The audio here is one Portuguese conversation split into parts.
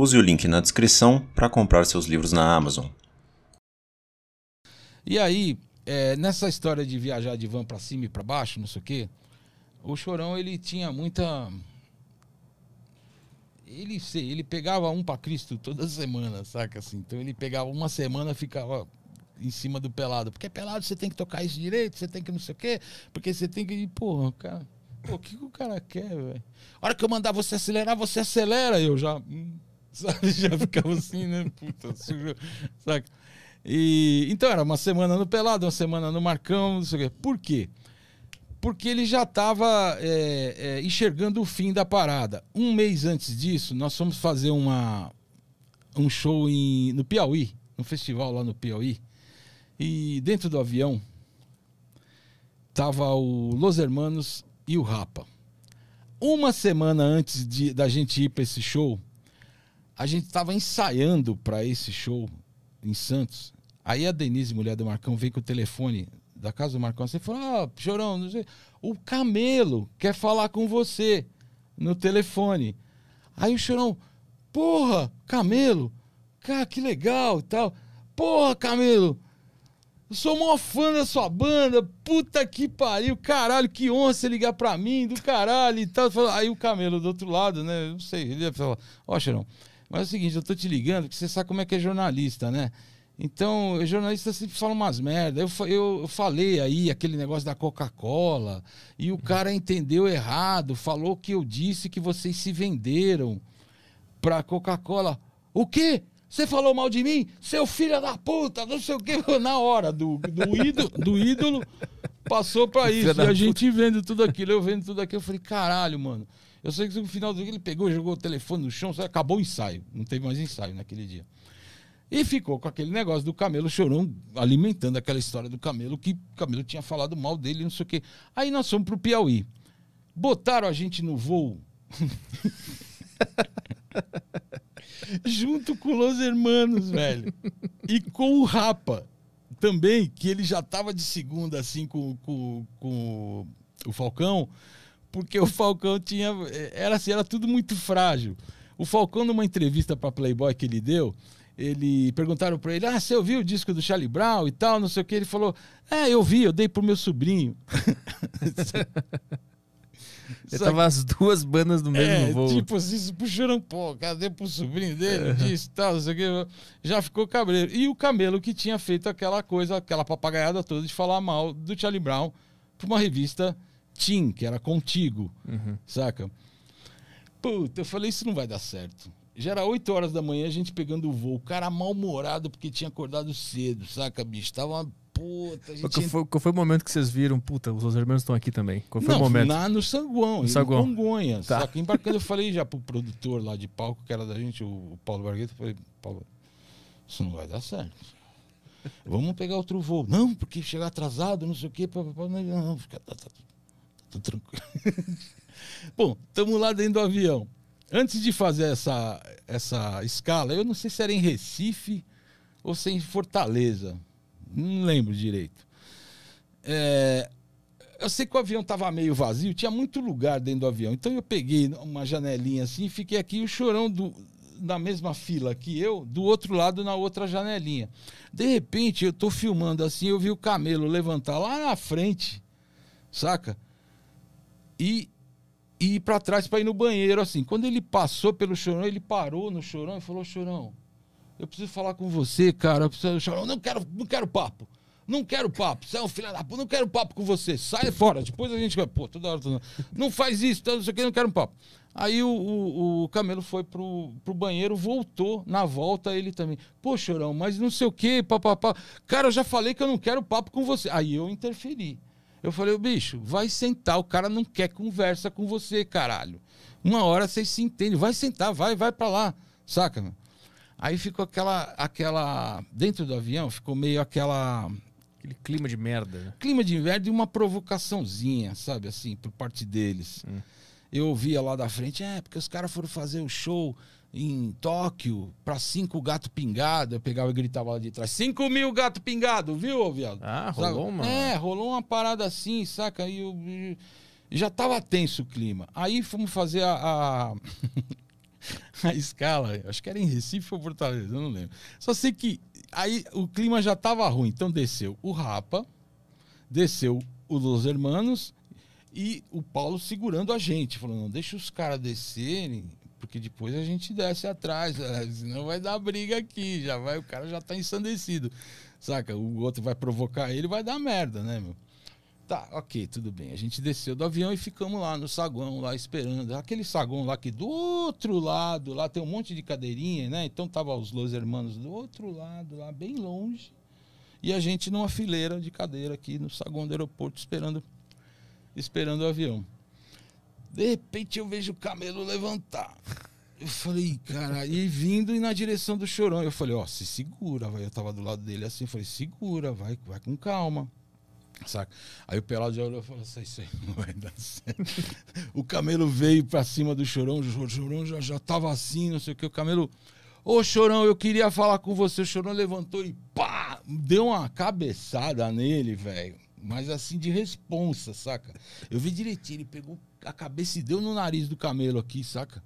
Use o link na descrição para comprar seus livros na Amazon. E aí, é, nessa história de viajar de van para cima e para baixo, não sei o quê, o Chorão ele tinha muita ele sei, ele pegava um para Cristo toda semana, saca assim. Então ele pegava uma semana, ficava em cima do pelado, porque pelado você tem que tocar isso direito, você tem que não sei o quê, porque você tem que, porra, cara, o que, que o cara quer, velho? A hora que eu mandar você acelerar, você acelera, eu já, hum, Sabe? Já ficava assim, né? Puta, sujou. Saca? E, então era uma semana no Pelado, uma semana no Marcão, não sei o quê. Por quê? Porque ele já estava é, é, enxergando o fim da parada. Um mês antes disso, nós fomos fazer uma, um show em, no Piauí, um festival lá no Piauí. E dentro do avião tava o Los Hermanos e o Rapa. Uma semana antes de, da gente ir para esse show, a gente estava ensaiando para esse show em Santos. Aí a Denise, mulher do Marcão, veio com o telefone da casa do Marcão. Você assim, falou: Ó, oh, ah, chorão, não sei. O camelo quer falar com você no telefone. Aí o chorão, porra, camelo, cara, que legal e tal. Porra, camelo, eu sou mó fã da sua banda, puta que pariu, caralho, que honra você ligar pra mim, do caralho e tal. Aí o camelo do outro lado, né, não sei, ele ia falar: Ó, oh, chorão. Mas é o seguinte, eu tô te ligando, que você sabe como é que é jornalista, né? Então, jornalista sempre fala umas merda. Eu, eu, eu falei aí aquele negócio da Coca-Cola e o cara entendeu errado, falou que eu disse que vocês se venderam pra Coca-Cola. O quê? Você falou mal de mim? Seu filho da puta, não sei o quê. Na hora do, do, ídolo, do ídolo, passou pra isso. E a gente vendo tudo aquilo, eu vendo tudo aquilo. Eu falei, caralho, mano. Eu sei que no final do dia ele pegou, jogou o telefone no chão, acabou o ensaio. Não teve mais ensaio naquele dia. E ficou com aquele negócio do camelo chorão, alimentando aquela história do camelo, que o camelo tinha falado mal dele, não sei o quê. Aí nós fomos pro Piauí. Botaram a gente no voo. Junto com os hermanos, velho. E com o Rapa também, que ele já tava de segunda, assim, com, com, com o Falcão porque o Falcão tinha. Eh, era assim, era tudo muito frágil. O Falcão, numa entrevista para Playboy que ele deu, ele perguntaram para ele: Ah, você ouviu o disco do Charlie Brown e tal, não sei o que. Ele falou: É, eu vi, eu dei pro meu sobrinho. Eu estava tava as duas bandas no mesmo é, voo. Tipo assim, puxaram pô, cadê pro sobrinho dele? É. Disso, tal, não sei o que. Já ficou cabreiro. E o Camelo que tinha feito aquela coisa, aquela papagaiada toda de falar mal do Charlie Brown pra uma revista Tim, que era contigo, uhum. saca? Puta, eu falei, isso não vai dar certo. Já era 8 horas da manhã, a gente pegando o voo. O cara mal-humorado porque tinha acordado cedo, saca, bicho? Tava uma puta. Gente... Qual, foi, qual, foi, o momento que vocês viram? Puta, os irmãos estão aqui também. Qual foi não, o momento? Lá no Sanguão, no Sanguão. em Tá. Saca? Embarcando, eu falei já pro produtor lá de palco, que era da gente, o Paulo Bargueta, falei, Paulo, isso não vai dar certo. Vamos pegar outro voo. Não, porque chegar atrasado, não sei o quê. Pá, não, não, fica, tá, tá, tá Tô tranquilo. Bom, estamos lá dentro do avião. Antes de fazer essa, essa escala, eu não sei se era em Recife ou se é em Fortaleza. Não lembro direito. É, eu sei que o avião estava meio vazio, tinha muito lugar dentro do avião. Então eu peguei uma janelinha assim, fiquei aqui o chorão do, na mesma fila que eu, do outro lado na outra janelinha. De repente eu estou filmando assim, eu vi o camelo levantar lá na frente, saca? e, e ir para trás para ir no banheiro, assim. Quando ele passou pelo chorão, ele parou no chorão e falou: Chorão, eu preciso falar com você, cara. Eu preciso... Chorão, não quero, não quero papo. Não quero papo, você é um filho da puta, não quero papo com você, sai fora. Depois a gente vai, pô, toda hora, toda hora. Não faz isso, não sei o que, não quero um papo. Aí o, o, o, Camelo foi pro, pro banheiro, voltou, na volta ele também. Pô, chorão, mas não sei o que, papapá. Cara, eu já falei que eu não quero papo com você. Aí eu interferi. Eu falei, bicho, vai sentar, o cara não quer conversa com você, caralho. Uma hora vocês se entendem, vai sentar, vai, vai para lá, saca? Meu? Aí ficou aquela, aquela, dentro do avião ficou meio aquela... Aquele clima de merda. Né? Clima de merda e uma provocaçãozinha, sabe, assim, por parte deles. Hum. Eu ouvia lá da frente, é, porque os caras foram fazer o show em Tóquio para cinco gato pingado. Eu pegava e gritava lá de trás: cinco mil gato pingado, viu, viado? Ah, rolou uma. É, rolou uma parada assim, saca? E eu, já tava tenso o clima. Aí fomos fazer a. a... a escala, acho que era em Recife ou Fortaleza, eu não lembro. Só sei que aí o clima já tava ruim, então desceu o Rapa, desceu o Los Hermanos e o Paulo segurando a gente, falando: não, deixa os caras descerem, porque depois a gente desce atrás, é, senão vai dar briga aqui, já vai, o cara já tá ensandecido. Saca? O outro vai provocar ele, vai dar merda, né, meu? Tá, ok, tudo bem. A gente desceu do avião e ficamos lá no saguão, lá esperando. Aquele saguão lá que do outro lado, lá tem um monte de cadeirinha, né? Então tava os dois Hermanos do outro lado, lá bem longe. E a gente numa fileira de cadeira aqui no saguão do aeroporto esperando, esperando o avião. De repente eu vejo o camelo levantar. Eu falei, cara, e vindo e na direção do chorão. Eu falei, ó, oh, se segura, vai. Eu tava do lado dele assim, falei, segura, vai, vai com calma. Saca? Aí o Pelado já olhou e falou assim: Isso aí não vai dar certo. o camelo veio pra cima do chorão, o chorão já, já tava assim, não sei o que. O camelo, ô oh, chorão, eu queria falar com você. O chorão levantou e pá, deu uma cabeçada nele, velho. Mas assim de responsa, saca? Eu vi direitinho, ele pegou o a cabeça se deu no nariz do camelo aqui, saca?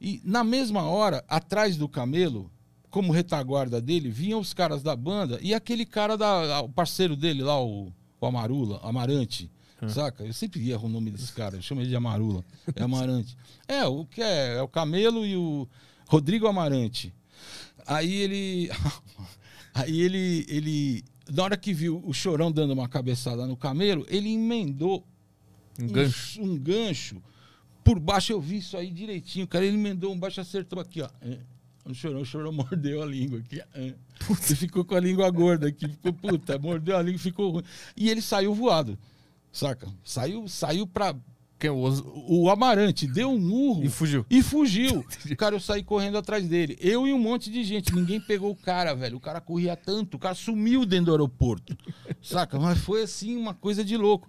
E na mesma hora, atrás do camelo, como retaguarda dele, vinham os caras da banda e aquele cara da. O parceiro dele lá, o, o Amarula, Amarante. Hum. Saca? Eu sempre erro o nome desse cara, eu chamo ele de Amarula. É Amarante. É, o que é? É o Camelo e o Rodrigo Amarante. Aí ele. Aí ele, ele. Na hora que viu o chorão dando uma cabeçada no camelo, ele emendou um gancho. Um, um gancho. Por baixo eu vi isso aí direitinho, cara. Ele emendou um baixo acertou aqui, ó. É. O chorão, o chorão mordeu a língua aqui. É. Puta. E ficou com a língua gorda aqui. Ficou, puta, mordeu a língua ficou ruim. E ele saiu voado. Saca? Saiu, saiu pra. Que é o, o Amarante deu um murro. E fugiu. E fugiu. cara, eu saí correndo atrás dele. Eu e um monte de gente. Ninguém pegou o cara, velho. O cara corria tanto. O cara sumiu dentro do aeroporto. Saca? Mas foi assim, uma coisa de louco.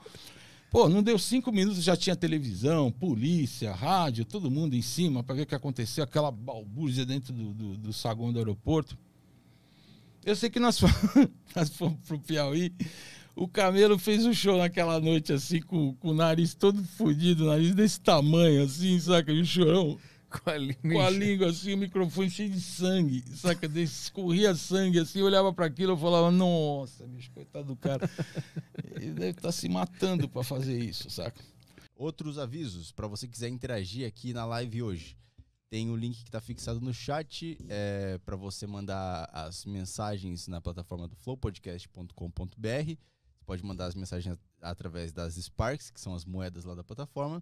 Pô, não deu cinco minutos, já tinha televisão, polícia, rádio, todo mundo em cima para ver o que aconteceu, aquela balbúrdia dentro do, do, do saguão do aeroporto. Eu sei que nós fomos, nós fomos pro Piauí, o Camelo fez um show naquela noite, assim, com, com o nariz todo fodido, nariz desse tamanho, assim, saca? E o chorão com a língua, com a língua assim, o microfone cheio de sangue, saca? Escorria sangue assim, eu olhava para aquilo e falava, nossa, bicho, coitado do cara. Ele deve estar tá se matando para fazer isso, saca? Outros avisos, para você quiser interagir aqui na live hoje. Tem o link que está fixado no chat é, para você mandar as mensagens na plataforma do flowpodcast.com.br. Você pode mandar as mensagens através das Sparks, que são as moedas lá da plataforma.